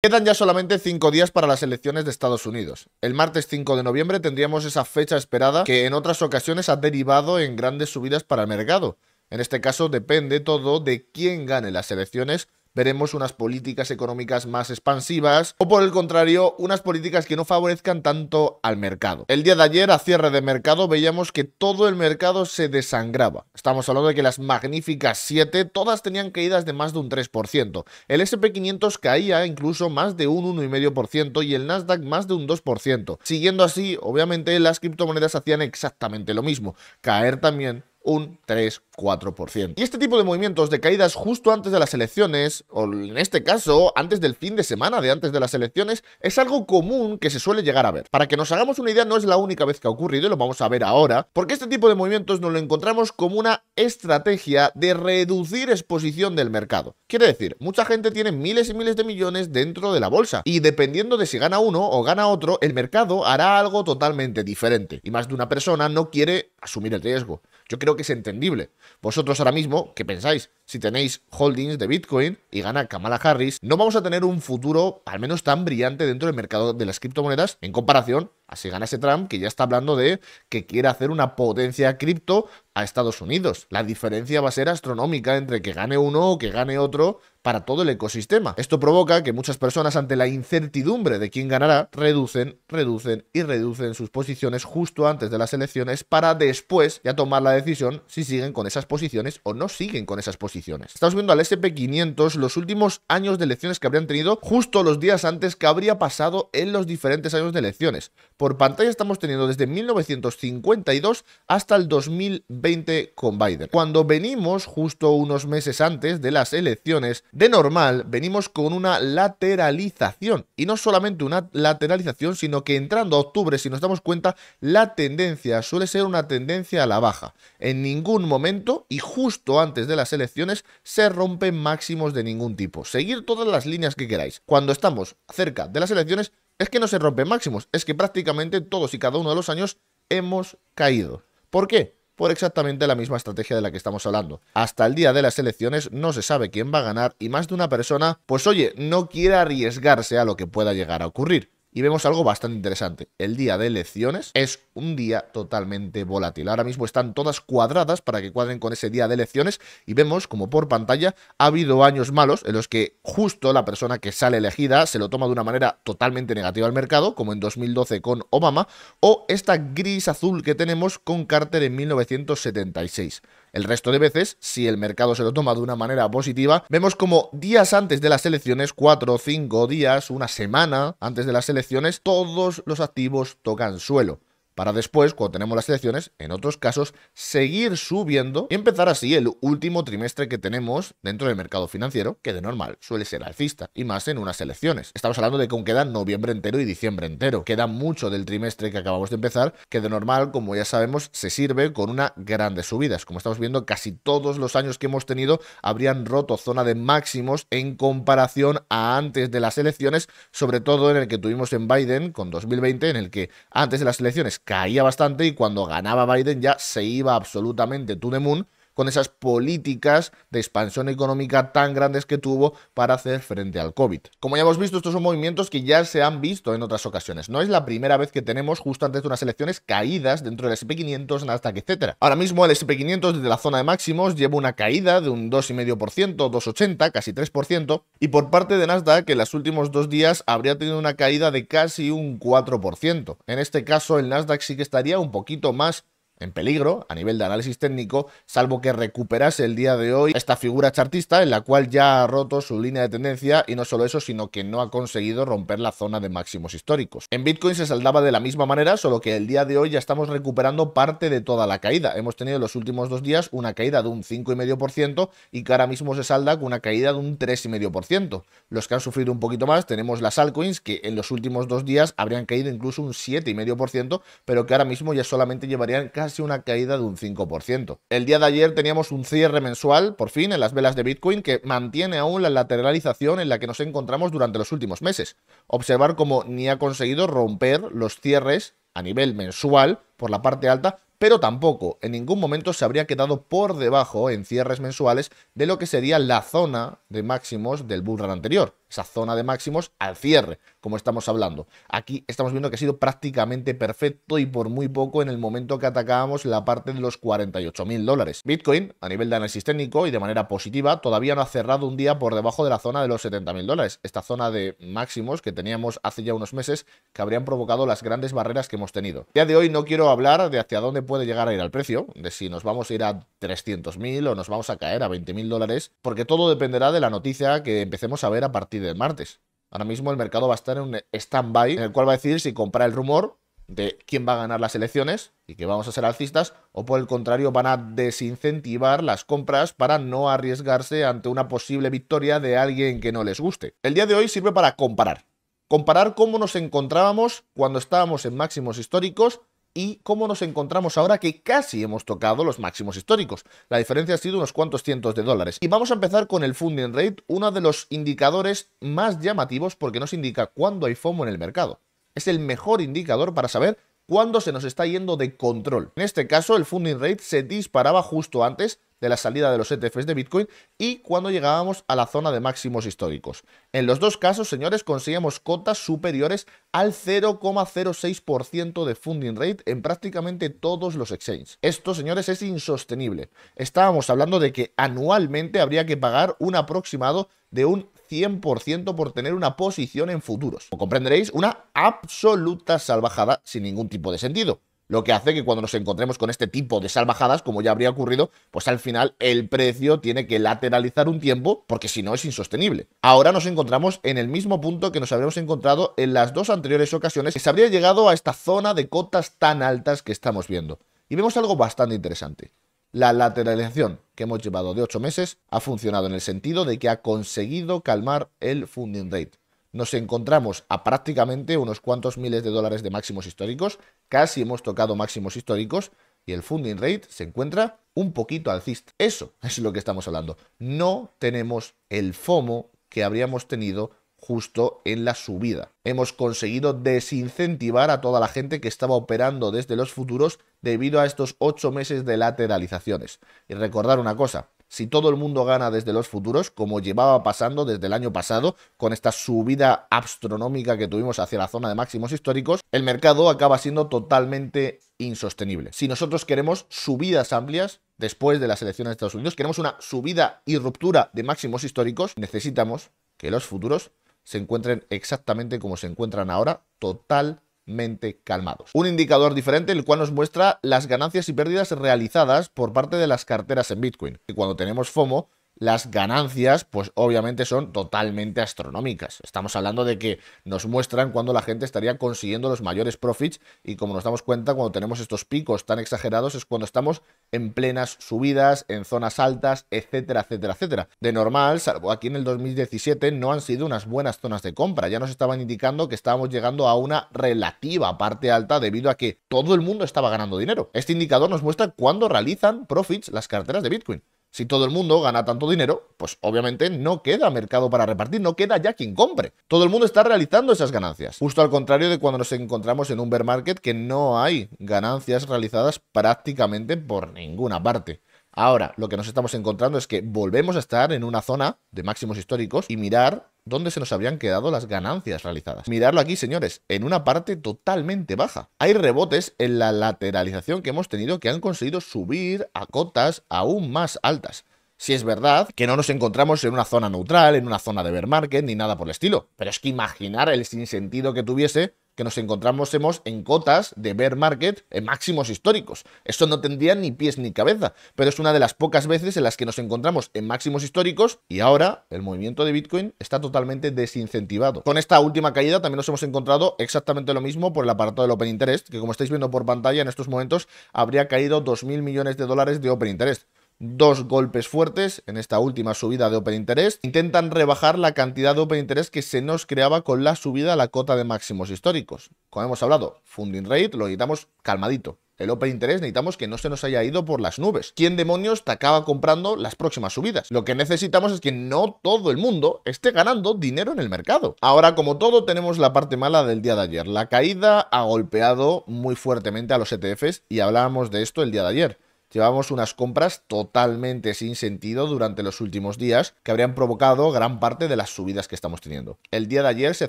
Quedan ya solamente 5 días para las elecciones de Estados Unidos. El martes 5 de noviembre tendríamos esa fecha esperada que en otras ocasiones ha derivado en grandes subidas para el mercado. En este caso depende todo de quién gane las elecciones veremos unas políticas económicas más expansivas o por el contrario, unas políticas que no favorezcan tanto al mercado. El día de ayer, a cierre de mercado, veíamos que todo el mercado se desangraba. Estamos hablando de que las magníficas 7 todas tenían caídas de más de un 3%. El SP500 caía incluso más de un 1,5% y el Nasdaq más de un 2%. Siguiendo así, obviamente las criptomonedas hacían exactamente lo mismo, caer también un 3-4%. Y este tipo de movimientos de caídas justo antes de las elecciones, o en este caso, antes del fin de semana de antes de las elecciones, es algo común que se suele llegar a ver. Para que nos hagamos una idea, no es la única vez que ha ocurrido y lo vamos a ver ahora, porque este tipo de movimientos nos lo encontramos como una estrategia de reducir exposición del mercado. Quiere decir, mucha gente tiene miles y miles de millones dentro de la bolsa, y dependiendo de si gana uno o gana otro, el mercado hará algo totalmente diferente, y más de una persona no quiere asumir el riesgo. Yo creo que es entendible. Vosotros ahora mismo, ¿qué pensáis? Si tenéis holdings de Bitcoin y gana Kamala Harris, no vamos a tener un futuro al menos tan brillante dentro del mercado de las criptomonedas en comparación a si gana ese Trump que ya está hablando de que quiere hacer una potencia cripto a Estados Unidos. La diferencia va a ser astronómica entre que gane uno o que gane otro para todo el ecosistema. Esto provoca que muchas personas ante la incertidumbre de quién ganará, reducen, reducen y reducen sus posiciones justo antes de las elecciones para después ya tomar la decisión si siguen con esas posiciones o no siguen con esas posiciones. Estamos viendo al SP500 los últimos años de elecciones que habrían tenido justo los días antes que habría pasado en los diferentes años de elecciones. Por pantalla estamos teniendo desde 1952 hasta el 2020 con Biden. Cuando venimos justo unos meses antes de las elecciones de normal, venimos con una lateralización. Y no solamente una lateralización, sino que entrando a octubre, si nos damos cuenta, la tendencia suele ser una tendencia a la baja. En ningún momento y justo antes de las elecciones se rompen máximos de ningún tipo. Seguir todas las líneas que queráis. Cuando estamos cerca de las elecciones, es que no se rompen máximos, es que prácticamente todos y cada uno de los años hemos caído. ¿Por qué? por exactamente la misma estrategia de la que estamos hablando. Hasta el día de las elecciones no se sabe quién va a ganar y más de una persona, pues oye, no quiere arriesgarse a lo que pueda llegar a ocurrir. Y vemos algo bastante interesante. El día de elecciones es un día totalmente volátil. Ahora mismo están todas cuadradas para que cuadren con ese día de elecciones y vemos como por pantalla ha habido años malos en los que justo la persona que sale elegida se lo toma de una manera totalmente negativa al mercado, como en 2012 con Obama, o esta gris azul que tenemos con Carter en 1976. El resto de veces, si el mercado se lo toma de una manera positiva, vemos como días antes de las elecciones, cuatro o cinco días, una semana antes de las elecciones, todos los activos tocan suelo para después, cuando tenemos las elecciones, en otros casos, seguir subiendo y empezar así el último trimestre que tenemos dentro del mercado financiero, que de normal suele ser alcista, y más en unas elecciones. Estamos hablando de que aún queda noviembre entero y diciembre entero. Queda mucho del trimestre que acabamos de empezar, que de normal, como ya sabemos, se sirve con una grandes subidas. Como estamos viendo, casi todos los años que hemos tenido habrían roto zona de máximos en comparación a antes de las elecciones, sobre todo en el que tuvimos en Biden con 2020, en el que antes de las elecciones caía bastante y cuando ganaba Biden ya se iba absolutamente to moon con esas políticas de expansión económica tan grandes que tuvo para hacer frente al COVID. Como ya hemos visto, estos son movimientos que ya se han visto en otras ocasiones. No es la primera vez que tenemos justo antes de unas elecciones caídas dentro del SP500, Nasdaq, etc. Ahora mismo el SP500 desde la zona de máximos lleva una caída de un 2,5%, 2,80, casi 3%, y por parte de Nasdaq en los últimos dos días habría tenido una caída de casi un 4%. En este caso el Nasdaq sí que estaría un poquito más en peligro a nivel de análisis técnico, salvo que recuperase el día de hoy esta figura chartista en la cual ya ha roto su línea de tendencia y no solo eso, sino que no ha conseguido romper la zona de máximos históricos. En Bitcoin se saldaba de la misma manera, solo que el día de hoy ya estamos recuperando parte de toda la caída. Hemos tenido en los últimos dos días una caída de un 5,5% y que ahora mismo se salda con una caída de un 3,5%. Los que han sufrido un poquito más tenemos las altcoins que en los últimos dos días habrían caído incluso un 7,5%, pero que ahora mismo ya solamente llevarían casi una caída de un 5%. El día de ayer teníamos un cierre mensual, por fin, en las velas de Bitcoin, que mantiene aún la lateralización en la que nos encontramos durante los últimos meses. Observar cómo ni ha conseguido romper los cierres a nivel mensual por la parte alta, pero tampoco en ningún momento se habría quedado por debajo en cierres mensuales de lo que sería la zona de máximos del bullrun anterior esa zona de máximos al cierre, como estamos hablando. Aquí estamos viendo que ha sido prácticamente perfecto y por muy poco en el momento que atacábamos la parte de los 48.000 dólares. Bitcoin, a nivel de análisis técnico y de manera positiva, todavía no ha cerrado un día por debajo de la zona de los 70.000 dólares. Esta zona de máximos que teníamos hace ya unos meses que habrían provocado las grandes barreras que hemos tenido. Ya de hoy no quiero hablar de hacia dónde puede llegar a ir al precio, de si nos vamos a ir a 300.000 o nos vamos a caer a 20 dólares, porque todo dependerá de la noticia que empecemos a ver a partir de del martes. Ahora mismo el mercado va a estar en un stand-by en el cual va a decidir si comprar el rumor de quién va a ganar las elecciones y que vamos a ser alcistas, o por el contrario van a desincentivar las compras para no arriesgarse ante una posible victoria de alguien que no les guste. El día de hoy sirve para comparar. Comparar cómo nos encontrábamos cuando estábamos en máximos históricos y cómo nos encontramos ahora que casi hemos tocado los máximos históricos. La diferencia ha sido unos cuantos cientos de dólares. Y vamos a empezar con el funding rate, uno de los indicadores más llamativos porque nos indica cuándo hay FOMO en el mercado. Es el mejor indicador para saber cuando se nos está yendo de control. En este caso, el funding rate se disparaba justo antes de la salida de los ETFs de Bitcoin y cuando llegábamos a la zona de máximos históricos. En los dos casos, señores, conseguíamos cotas superiores al 0,06% de funding rate en prácticamente todos los exchanges. Esto, señores, es insostenible. Estábamos hablando de que anualmente habría que pagar un aproximado de un 100% por tener una posición en futuros. Como comprenderéis, una absoluta salvajada sin ningún tipo de sentido. Lo que hace que cuando nos encontremos con este tipo de salvajadas, como ya habría ocurrido, pues al final el precio tiene que lateralizar un tiempo, porque si no es insostenible. Ahora nos encontramos en el mismo punto que nos habríamos encontrado en las dos anteriores ocasiones que se habría llegado a esta zona de cotas tan altas que estamos viendo. Y vemos algo bastante interesante. La lateralización que hemos llevado de 8 meses ha funcionado en el sentido de que ha conseguido calmar el funding rate. Nos encontramos a prácticamente unos cuantos miles de dólares de máximos históricos, casi hemos tocado máximos históricos y el funding rate se encuentra un poquito alcista. Eso es lo que estamos hablando. No tenemos el FOMO que habríamos tenido justo en la subida. Hemos conseguido desincentivar a toda la gente que estaba operando desde los futuros debido a estos ocho meses de lateralizaciones. Y recordar una cosa, si todo el mundo gana desde los futuros, como llevaba pasando desde el año pasado, con esta subida astronómica que tuvimos hacia la zona de máximos históricos, el mercado acaba siendo totalmente insostenible. Si nosotros queremos subidas amplias, después de las elecciones de Estados Unidos, queremos una subida y ruptura de máximos históricos, necesitamos que los futuros se encuentren exactamente como se encuentran ahora, totalmente calmados. Un indicador diferente, el cual nos muestra las ganancias y pérdidas realizadas por parte de las carteras en Bitcoin. Y cuando tenemos FOMO, las ganancias, pues obviamente son totalmente astronómicas. Estamos hablando de que nos muestran cuando la gente estaría consiguiendo los mayores profits y como nos damos cuenta cuando tenemos estos picos tan exagerados es cuando estamos en plenas subidas, en zonas altas, etcétera, etcétera, etcétera. De normal, salvo aquí en el 2017, no han sido unas buenas zonas de compra. Ya nos estaban indicando que estábamos llegando a una relativa parte alta debido a que todo el mundo estaba ganando dinero. Este indicador nos muestra cuándo realizan profits las carteras de Bitcoin. Si todo el mundo gana tanto dinero, pues obviamente no queda mercado para repartir, no queda ya quien compre. Todo el mundo está realizando esas ganancias. Justo al contrario de cuando nos encontramos en un bear market que no hay ganancias realizadas prácticamente por ninguna parte. Ahora, lo que nos estamos encontrando es que volvemos a estar en una zona de máximos históricos y mirar ¿Dónde se nos habían quedado las ganancias realizadas? Miradlo aquí, señores, en una parte totalmente baja. Hay rebotes en la lateralización que hemos tenido que han conseguido subir a cotas aún más altas. Si es verdad que no nos encontramos en una zona neutral, en una zona de bear market, ni nada por el estilo. Pero es que imaginar el sinsentido que tuviese que nos encontramos en cotas de bear market en máximos históricos. Eso no tendría ni pies ni cabeza, pero es una de las pocas veces en las que nos encontramos en máximos históricos y ahora el movimiento de Bitcoin está totalmente desincentivado. Con esta última caída también nos hemos encontrado exactamente lo mismo por el aparato del Open Interest, que como estáis viendo por pantalla en estos momentos habría caído 2.000 millones de dólares de Open Interest dos golpes fuertes en esta última subida de Open Interest. Intentan rebajar la cantidad de Open Interest que se nos creaba con la subida a la cota de máximos históricos. Como hemos hablado, funding rate lo necesitamos calmadito. El Open Interest necesitamos que no se nos haya ido por las nubes. ¿Quién demonios te acaba comprando las próximas subidas? Lo que necesitamos es que no todo el mundo esté ganando dinero en el mercado. Ahora, como todo, tenemos la parte mala del día de ayer. La caída ha golpeado muy fuertemente a los ETFs y hablábamos de esto el día de ayer. Llevamos unas compras totalmente sin sentido durante los últimos días que habrían provocado gran parte de las subidas que estamos teniendo. El día de ayer se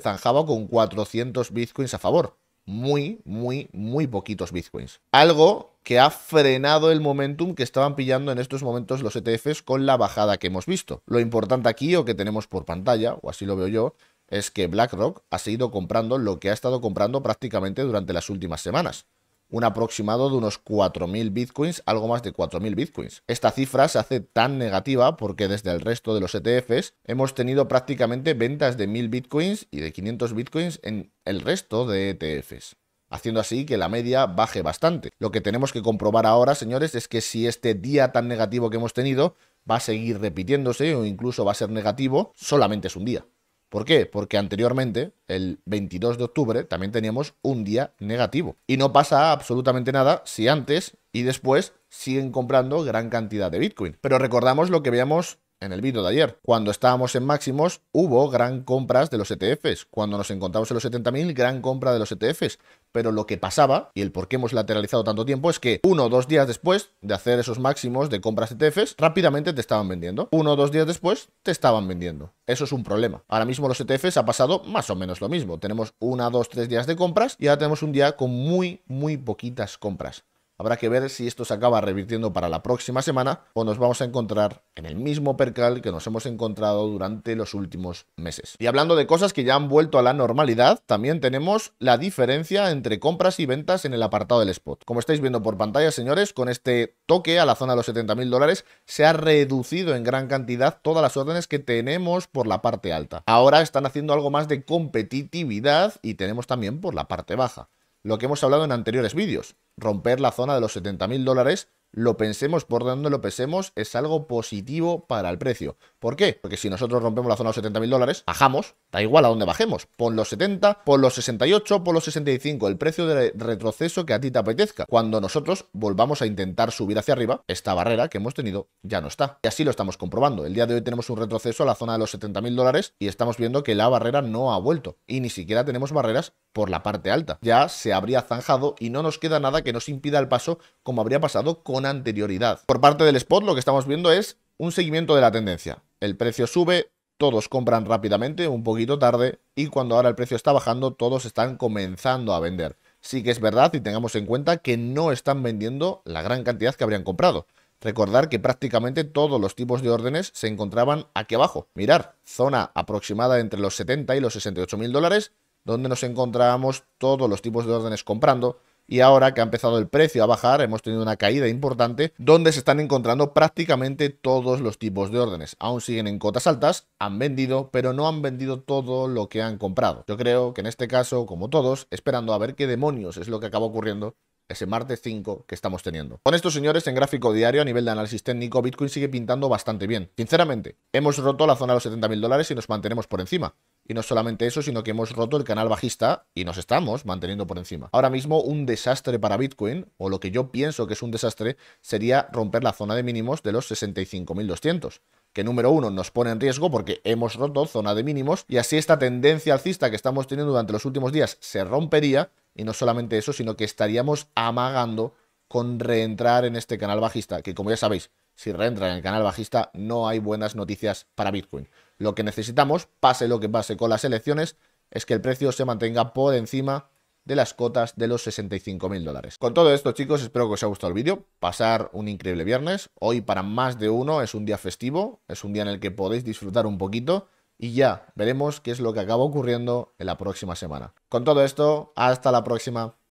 zanjaba con 400 bitcoins a favor. Muy, muy, muy poquitos bitcoins. Algo que ha frenado el momentum que estaban pillando en estos momentos los ETFs con la bajada que hemos visto. Lo importante aquí, o que tenemos por pantalla, o así lo veo yo, es que BlackRock ha seguido comprando lo que ha estado comprando prácticamente durante las últimas semanas un aproximado de unos 4.000 bitcoins, algo más de 4.000 bitcoins. Esta cifra se hace tan negativa porque desde el resto de los ETFs hemos tenido prácticamente ventas de 1.000 bitcoins y de 500 bitcoins en el resto de ETFs haciendo así que la media baje bastante. Lo que tenemos que comprobar ahora, señores, es que si este día tan negativo que hemos tenido va a seguir repitiéndose o incluso va a ser negativo, solamente es un día. ¿Por qué? Porque anteriormente, el 22 de octubre, también teníamos un día negativo. Y no pasa absolutamente nada si antes y después siguen comprando gran cantidad de Bitcoin. Pero recordamos lo que veíamos en el vídeo de ayer. Cuando estábamos en máximos, hubo gran compras de los ETFs. Cuando nos encontramos en los 70.000, gran compra de los ETFs. Pero lo que pasaba, y el por qué hemos lateralizado tanto tiempo, es que uno o dos días después de hacer esos máximos de compras ETFs, rápidamente te estaban vendiendo. Uno o dos días después, te estaban vendiendo. Eso es un problema. Ahora mismo los ETFs ha pasado más o menos lo mismo. Tenemos una, dos, tres días de compras y ahora tenemos un día con muy, muy poquitas compras. Habrá que ver si esto se acaba revirtiendo para la próxima semana o nos vamos a encontrar en el mismo percal que nos hemos encontrado durante los últimos meses. Y hablando de cosas que ya han vuelto a la normalidad, también tenemos la diferencia entre compras y ventas en el apartado del spot. Como estáis viendo por pantalla, señores, con este toque a la zona de los 70.000 dólares se ha reducido en gran cantidad todas las órdenes que tenemos por la parte alta. Ahora están haciendo algo más de competitividad y tenemos también por la parte baja lo que hemos hablado en anteriores vídeos romper la zona de los 70 mil dólares lo pensemos por donde lo pensemos es algo positivo para el precio. ¿Por qué? Porque si nosotros rompemos la zona de los 70.000 dólares, bajamos, da igual a dónde bajemos, pon los 70, pon los 68, por los 65, el precio de retroceso que a ti te apetezca. Cuando nosotros volvamos a intentar subir hacia arriba, esta barrera que hemos tenido ya no está. Y así lo estamos comprobando. El día de hoy tenemos un retroceso a la zona de los 70.000 dólares y estamos viendo que la barrera no ha vuelto. Y ni siquiera tenemos barreras por la parte alta. Ya se habría zanjado y no nos queda nada que nos impida el paso como habría pasado con anterioridad. Por parte del spot lo que estamos viendo es un seguimiento de la tendencia. El precio sube, todos compran rápidamente, un poquito tarde, y cuando ahora el precio está bajando, todos están comenzando a vender. Sí que es verdad y tengamos en cuenta que no están vendiendo la gran cantidad que habrían comprado. Recordar que prácticamente todos los tipos de órdenes se encontraban aquí abajo. Mirar, zona aproximada entre los 70 y los 68 mil dólares, donde nos encontrábamos todos los tipos de órdenes comprando, y ahora que ha empezado el precio a bajar, hemos tenido una caída importante donde se están encontrando prácticamente todos los tipos de órdenes. Aún siguen en cotas altas, han vendido, pero no han vendido todo lo que han comprado. Yo creo que en este caso, como todos, esperando a ver qué demonios es lo que acaba ocurriendo ese martes 5 que estamos teniendo. Con estos señores en gráfico diario a nivel de análisis técnico, Bitcoin sigue pintando bastante bien. Sinceramente, hemos roto la zona de los 70.000 dólares y nos mantenemos por encima. Y no solamente eso, sino que hemos roto el canal bajista y nos estamos manteniendo por encima. Ahora mismo un desastre para Bitcoin, o lo que yo pienso que es un desastre, sería romper la zona de mínimos de los 65.200 que número uno nos pone en riesgo porque hemos roto zona de mínimos y así esta tendencia alcista que estamos teniendo durante los últimos días se rompería y no solamente eso, sino que estaríamos amagando con reentrar en este canal bajista, que como ya sabéis, si reentra en el canal bajista no hay buenas noticias para Bitcoin. Lo que necesitamos, pase lo que pase con las elecciones, es que el precio se mantenga por encima de las cotas de los 65 mil dólares. Con todo esto, chicos, espero que os haya gustado el vídeo. Pasar un increíble viernes. Hoy para más de uno es un día festivo, es un día en el que podéis disfrutar un poquito y ya veremos qué es lo que acaba ocurriendo en la próxima semana. Con todo esto, hasta la próxima.